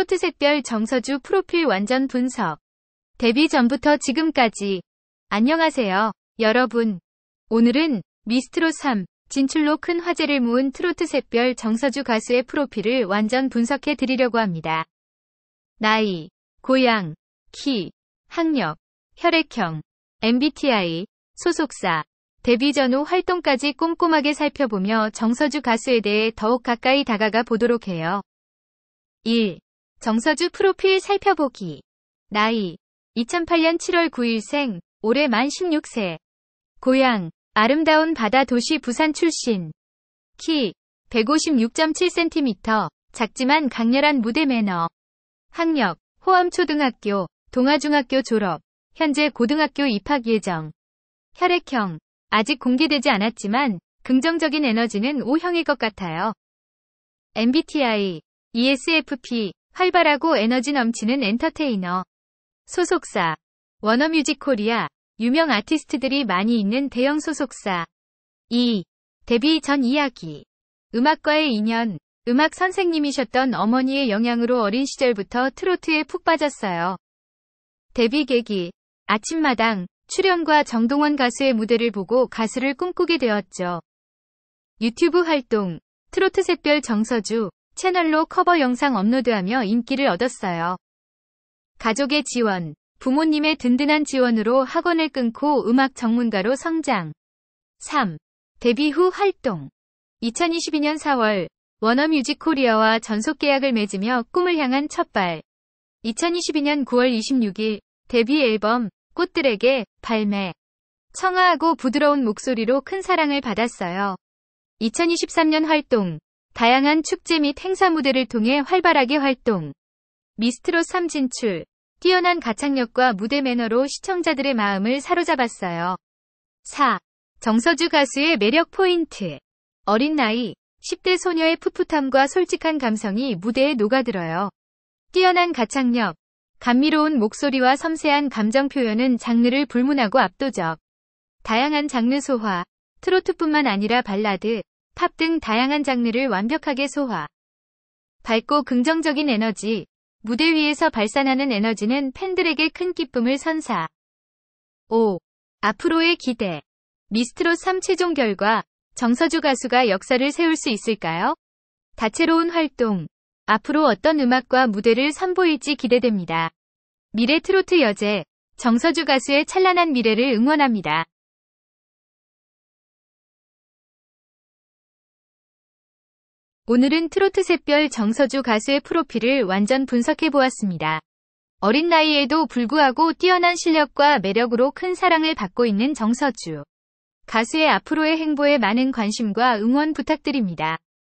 타로트 색별 정서주 프로필 완전 분석 데뷔 전부터 지금까지 안녕하세요 여러분 오늘은 미스트로 3 진출로 큰 화제를 모은 트로트 샛별 정서주 가수의 프로필을 완전 분석해 드리려고 합니다. 나이, 고향, 키, 학력, 혈액형, MBTI, 소속사, 데뷔 전후 활동까지 꼼꼼하게 살펴보며 정서주 가수에 대해 더욱 가까이 다가가 보도록 해요. 1. 정서주 프로필 살펴보기. 나이 2008년 7월 9일생 올해 만 16세. 고향 아름다운 바다 도시 부산 출신. 키 156.7cm. 작지만 강렬한 무대 매너. 학력 호암초등학교, 동아중학교 졸업. 현재 고등학교 입학 예정. 혈액형 아직 공개되지 않았지만 긍정적인 에너지는 O형일 것 같아요. MBTI ESFP 활발하고 에너지 넘치는 엔터테이너. 소속사. 워너뮤직 코리아. 유명 아티스트들이 많이 있는 대형 소속사. 2. 데뷔 전 이야기. 음악과의 인연. 음악 선생님이셨던 어머니의 영향으로 어린 시절부터 트로트에 푹 빠졌어요. 데뷔 계기. 아침마당. 출연과 정동원 가수의 무대를 보고 가수를 꿈꾸게 되었죠. 유튜브 활동. 트로트 샛별 정서주. 채널로 커버 영상 업로드하며 인기를 얻었어요. 가족의 지원, 부모님의 든든한 지원으로 학원을 끊고 음악 전문가로 성장. 3. 데뷔 후 활동 2022년 4월 워너뮤직 코리아와 전속 계약을 맺으며 꿈을 향한 첫발 2022년 9월 26일 데뷔 앨범 꽃들에게 발매 청아하고 부드러운 목소리로 큰 사랑을 받았어요. 2023년 활동 다양한 축제 및 행사 무대를 통해 활발하게 활동. 미스트롯 3 진출. 뛰어난 가창력과 무대 매너로 시청자들의 마음을 사로잡았어요. 4. 정서주 가수의 매력 포인트. 어린 나이, 10대 소녀의 풋풋함과 솔직한 감성이 무대에 녹아들어요. 뛰어난 가창력, 감미로운 목소리와 섬세한 감정 표현은 장르를 불문하고 압도적. 다양한 장르 소화, 트로트뿐만 아니라 발라드, 팝등 다양한 장르를 완벽하게 소화. 밝고 긍정적인 에너지, 무대 위에서 발산하는 에너지는 팬들에게 큰 기쁨을 선사. 5. 앞으로의 기대. 미스트롯 3 최종 결과, 정서주 가수가 역사를 세울 수 있을까요? 다채로운 활동. 앞으로 어떤 음악과 무대를 선보일지 기대됩니다. 미래 트로트 여제, 정서주 가수의 찬란한 미래를 응원합니다. 오늘은 트로트 샛별 정서주 가수의 프로필을 완전 분석해보았습니다. 어린 나이에도 불구하고 뛰어난 실력과 매력으로 큰 사랑을 받고 있는 정서주. 가수의 앞으로의 행보에 많은 관심과 응원 부탁드립니다.